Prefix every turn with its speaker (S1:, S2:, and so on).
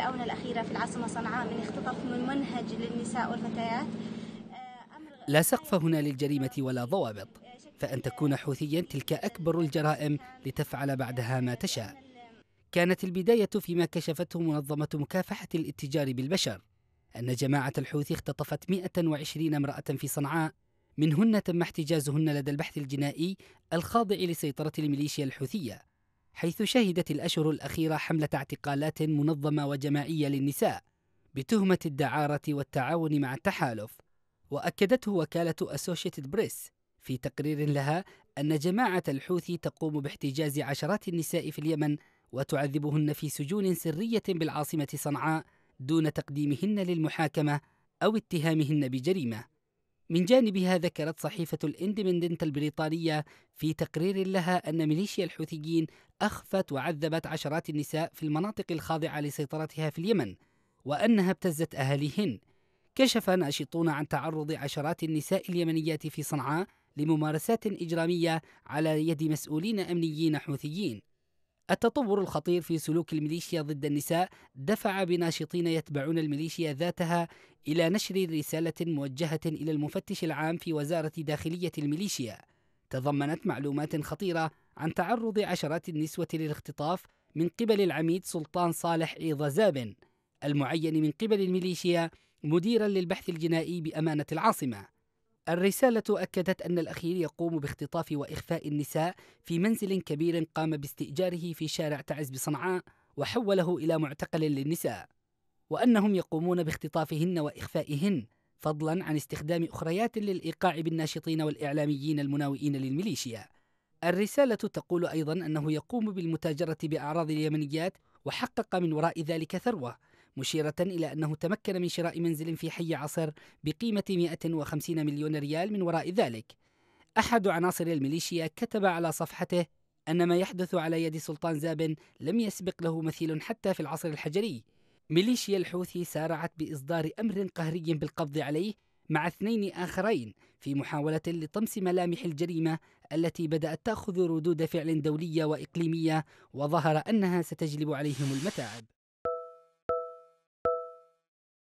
S1: الآونة الأخيرة في العاصمة صنعاء من اختطاف منهج للنساء والفتيات آه، لا سقف هنا للجريمة ولا ضوابط آه، فأن تكون حوثيا تلك أكبر الجرائم لتفعل بعدها ما تشاء كانت البداية فيما كشفته منظمة مكافحة الاتجار بالبشر أن جماعة الحوثي اختطفت 120 امرأة في صنعاء منهن تم احتجازهن لدى البحث الجنائي الخاضع لسيطرة الميليشيا الحوثية حيث شهدت الأشهر الأخيرة حملة اعتقالات منظمة وجماعية للنساء بتهمة الدعارة والتعاون مع التحالف وأكدته وكالة أسوشيتد بريس في تقرير لها أن جماعة الحوثي تقوم باحتجاز عشرات النساء في اليمن وتعذبهن في سجون سرية بالعاصمة صنعاء دون تقديمهن للمحاكمة أو اتهامهن بجريمة من جانبها ذكرت صحيفة الاندبندنت البريطانية في تقرير لها أن ميليشيا الحوثيين أخفت وعذبت عشرات النساء في المناطق الخاضعة لسيطرتها في اليمن وأنها ابتزت أهاليهن كشف ناشطون عن تعرض عشرات النساء اليمنيات في صنعاء لممارسات إجرامية على يد مسؤولين أمنيين حوثيين التطور الخطير في سلوك الميليشيا ضد النساء دفع بناشطين يتبعون الميليشيا ذاتها إلى نشر رسالة موجهة إلى المفتش العام في وزارة داخلية الميليشيا تضمنت معلومات خطيرة عن تعرض عشرات النسوة للاختطاف من قبل العميد سلطان صالح عيض زابن المعين من قبل الميليشيا مديرا للبحث الجنائي بأمانة العاصمة الرسالة أكدت أن الأخير يقوم باختطاف وإخفاء النساء في منزل كبير قام باستئجاره في شارع تعز بصنعاء وحوله إلى معتقل للنساء وأنهم يقومون باختطافهن وإخفائهن فضلا عن استخدام أخريات للإيقاع بالناشطين والإعلاميين المناوئين للميليشيا الرسالة تقول أيضا أنه يقوم بالمتاجرة بأعراض اليمنيات وحقق من وراء ذلك ثروة مشيرة إلى أنه تمكن من شراء منزل في حي عصر بقيمة 150 مليون ريال من وراء ذلك أحد عناصر الميليشيا كتب على صفحته أن ما يحدث على يد سلطان زاب لم يسبق له مثيل حتى في العصر الحجري ميليشيا الحوثي سارعت بإصدار أمر قهري بالقبض عليه مع اثنين آخرين في محاولة لطمس ملامح الجريمة التي بدأت تأخذ ردود فعل دولية وإقليمية وظهر أنها ستجلب عليهم المتاعب